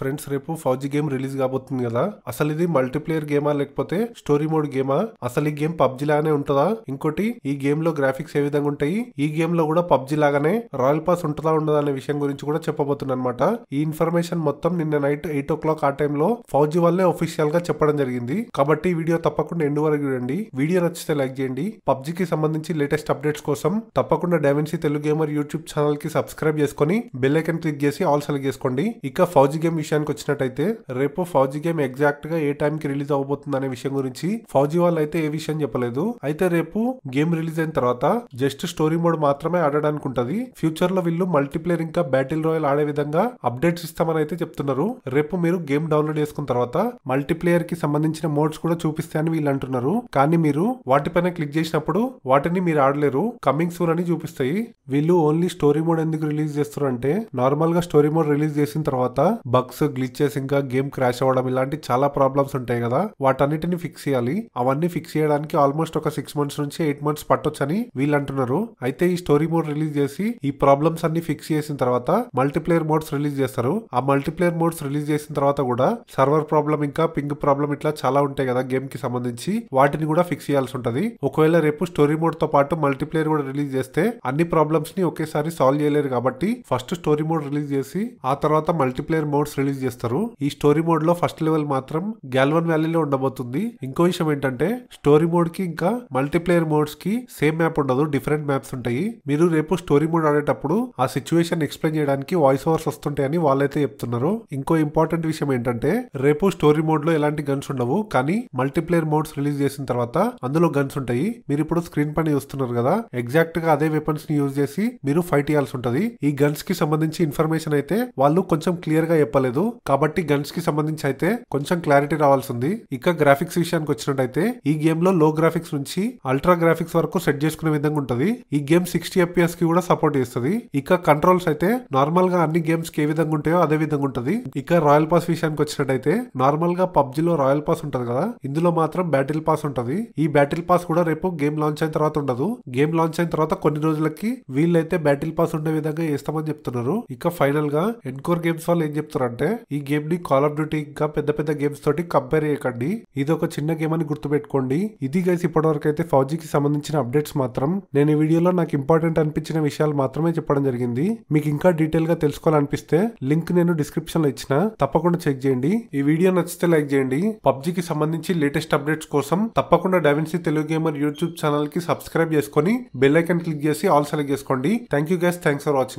friends రేపు fauji game release కాబోతుంది కదా అసలు ఇది మల్టీప్లేయర్ గేమా లేకపోతే స్టోరీ మోడ్ గేమా అసలు ఈ గేమ్ పబ్జీ లాగానే ఉంటుందా ఇంకోటి ఈ గేమ్ లో గ్రాఫిక్స్ ఏ విధంగా ఉంటాయి ఈ గేమ్ లో కూడా పబ్జీ లాగానే రాయల్ పాస్ ఉంటుందా ఉండదా అనే విషయం గురించి కూడా చెప్పబోతున్నా అనమాట ఈ ఇన్ఫర్మేషన్ మొత్తం నిన్న నైట్ ఎయిట్ ఓ క్లాక్ ఆ టైంలో ఫౌజీ వల్లే ఒఫీషియల్ గా చెప్పడం జరిగింది కాబట్టి వీడియో తప్పకుండా ఎండు వరకు చూడండి వీడియో నచ్చితే లైక్ చేయండి కి సంబంధించి లేటెస్ట్ అప్డేట్స్ కోసం తప్పకుండా డైమెన్సీ తెలుగు గేమర్ యూట్యూబ్ ఛానల్ కి సబ్స్క్రైబ్ చేసుకుని బెల్ ఐకన్ క్లిక్ చేసి ఆల్ సెలెక్ట్ చేసుకోండి ఇక ఫౌజీ గేమ్ విషయానికి వచ్చినట్టయితే రేపు ఫౌజీ గేమ్ ఎగ్జాక్ట్ గా ఏ టైం కి రిలీజ్ అవబోతుంది అనే విషయం గురించి ఫౌజీ వాళ్ళు అయితే ఏ విషయం చెప్పలేదు అయితే రేపు గేమ్ రిలీజ్ అయిన తర్వాత జస్ట్ స్టోరీ మోడ్ మాత్రమే ఆడడానికి ఉంటది ఫ్యూచర్ లో వీళ్ళు మల్టీప్లేయర్ ఇంకా బ్యాటిల్ రాయల్ ఆడే విధంగా అప్డేట్స్ ఇస్తామని అయితే చెప్తున్నారు రేపు మీరు గేమ్ డౌన్లోడ్ చేసుకున్న తర్వాత మల్టీప్లేయర్ కి సంబంధించిన మోడ్స్ కూడా చూపిస్తాయని వీళ్ళు అంటున్నారు కానీ మీరు వాటిపైన క్లిక్ చేసినప్పుడు వాటిని మీరు ఆడలేరు కమింగ్ సూన్ అని చూపిస్తాయి వీళ్ళు ఓన్లీ స్టోరీ మోడ్ ఎందుకు రిలీజ్ చేస్తారు అంటే నార్మల్ గా స్టోరీ మోడ్ రిలీజ్ చేసిన తర్వాత బగ్స్ బగ్స్ గ్లిచెస్ ఇంకా గేమ్ క్రాష్ అవ్వడం ఇలాంటి చాలా ప్రాబ్లమ్స్ ఉంటాయి కదా వాటన్నిటిని ఫిక్స్ చేయాలి అవన్నీ ఫిక్స్ చేయడానికి ఆల్మోస్ట్ ఒక సిక్స్ మంత్స్ నుంచి ఎయిట్ మంత్స్ పట్టొచ్చని వీళ్ళు అంటున్నారు అయితే ఈ స్టోరీ మోడ్ రిలీజ్ చేసి ఈ ప్రాబ్లమ్స్ అన్ని ఫిక్స్ చేసిన తర్వాత మల్టీప్లేయర్ మోడ్స్ రిలీజ్ చేస్తారు ఆ మల్టీప్లేయర్ మోడ్స్ రిలీజ్ చేసిన తర్వాత కూడా సర్వర్ ప్రాబ్లం ఇంకా పింగ్ ప్రాబ్లమ్ ఇట్లా చాలా ఉంటాయి కదా గేమ్ కి సంబంధించి వాటిని కూడా ఫిక్స్ చేయాల్సి ఉంటది ఒకవేళ రేపు స్టోరీ మోడ్ తో పాటు మల్టీప్లేయర్ కూడా రిలీజ్ చేస్తే అన్ని ప్రాబ్లమ్స్ ని ఒకేసారి సాల్వ్ చేయలేరు కాబట్టి ఫస్ట్ స్టోరీ మోడ్ రిలీజ్ చేసి ఆ తర్వాత మల్టీప్లేయర్ మోడ్స్ రిలీజ్ చేస్తారు ఈ స్టోరీ మోడ్ లో ఫస్ట్ లెవెల్ మాత్రం గ్యాల్వన్ వ్యాలీలో ఉండబోతుంది ఇంకో విషయం ఏంటంటే స్టోరీ మోడ్ కి ఇంకా మల్టీప్లేయర్ మోడ్స్ కి సేమ్ మ్యాప్ ఉండదు డిఫరెంట్ మ్యాప్స్ ఉంటాయి మీరు రేపు స్టోరీ మోడ్ ఆడేటప్పుడు ఆ సిచ్యువేషన్ ఎక్స్ప్లెయిన్ చేయడానికి వాయిస్ ఓవర్స్ వస్తుంటాయని వాళ్ళైతే చెప్తున్నారు ఇంకో ఇంపార్టెంట్ విషయం ఏంటంటే రేపు స్టోరీ మోడ్ లో ఎలాంటి గన్స్ ఉండవు కానీ మల్టీప్లేయర్ మోడ్స్ రిలీజ్ చేసిన తర్వాత అందులో గన్స్ ఉంటాయి మీరు ఇప్పుడు స్క్రీన్ పైన చూస్తున్నారు కదా ఎగ్జాక్ట్ గా అదే వెపన్స్ ని యూజ్ చేసి మీరు ఫైట్ చేయాల్సి ఉంటది ఈ గన్స్ కి సంబంధించి ఇన్ఫర్మేషన్ అయితే వాళ్ళు కొంచెం క్లియర్ గా చెప్పలేదు రాలేదు కాబట్టి గన్స్ కి సంబంధించి అయితే కొంచెం క్లారిటీ రావాల్సి ఉంది ఇక గ్రాఫిక్స్ విషయానికి వచ్చినట్టయితే ఈ గేమ్ లో లో గ్రాఫిక్స్ నుంచి అల్ట్రా గ్రాఫిక్స్ వరకు సెట్ చేసుకునే విధంగా ఉంటది ఈ గేమ్ సిక్స్టీ ఎఫ్పిఎస్ కి కూడా సపోర్ట్ చేస్తుంది ఇక కంట్రోల్స్ అయితే నార్మల్ గా అన్ని గేమ్స్ ఏ విధంగా ఉంటాయో అదే విధంగా ఉంటది ఇక రాయల్ పాస్ విషయానికి వచ్చినట్టయితే నార్మల్ గా లో రాయల్ పాస్ ఉంటది కదా ఇందులో మాత్రం బ్యాటిల్ పాస్ ఉంటది ఈ బ్యాటిల్ పాస్ కూడా రేపు గేమ్ లాంచ్ అయిన తర్వాత ఉండదు గేమ్ లాంచ్ అయిన తర్వాత కొన్ని రోజులకి వీళ్ళైతే బ్యాటిల్ పాస్ ఉండే విధంగా చేస్తామని చెప్తున్నారు ఇక ఫైనల్ గా ఎన్కోర్ గేమ్స్ వాళ్ళు ఏం చెప్తారంటే ఏంటంటే ఈ గేమ్ ని కాల్ ఆఫ్ డ్యూటీ ఇంకా పెద్ద పెద్ద గేమ్స్ తోటి కంపేర్ చేయకండి ఇది ఒక చిన్న గేమ్ అని గుర్తుపెట్టుకోండి ఇది గైస్ ఇప్పటివరకు అయితే ఫౌజీకి సంబంధించిన అప్డేట్స్ మాత్రం నేను ఈ వీడియోలో నాకు ఇంపార్టెంట్ అనిపించిన విషయాలు మాత్రమే చెప్పడం జరిగింది మీకు ఇంకా డీటెయిల్ గా తెలుసుకోవాలనిపిస్తే లింక్ నేను డిస్క్రిప్షన్ లో ఇచ్చిన తప్పకుండా చెక్ చేయండి ఈ వీడియో నచ్చితే లైక్ చేయండి కి సంబంధించి లేటెస్ట్ అప్డేట్స్ కోసం తప్పకుండా డైవెన్సీ తెలుగు గేమర్ యూట్యూబ్ ఛానల్ కి సబ్స్క్రైబ్ చేసుకుని బెల్ ఐకన్ క్లిక్ చేసి ఆల్ సెలెక్ట్ చేసుకోండి thank you guys thanks for watching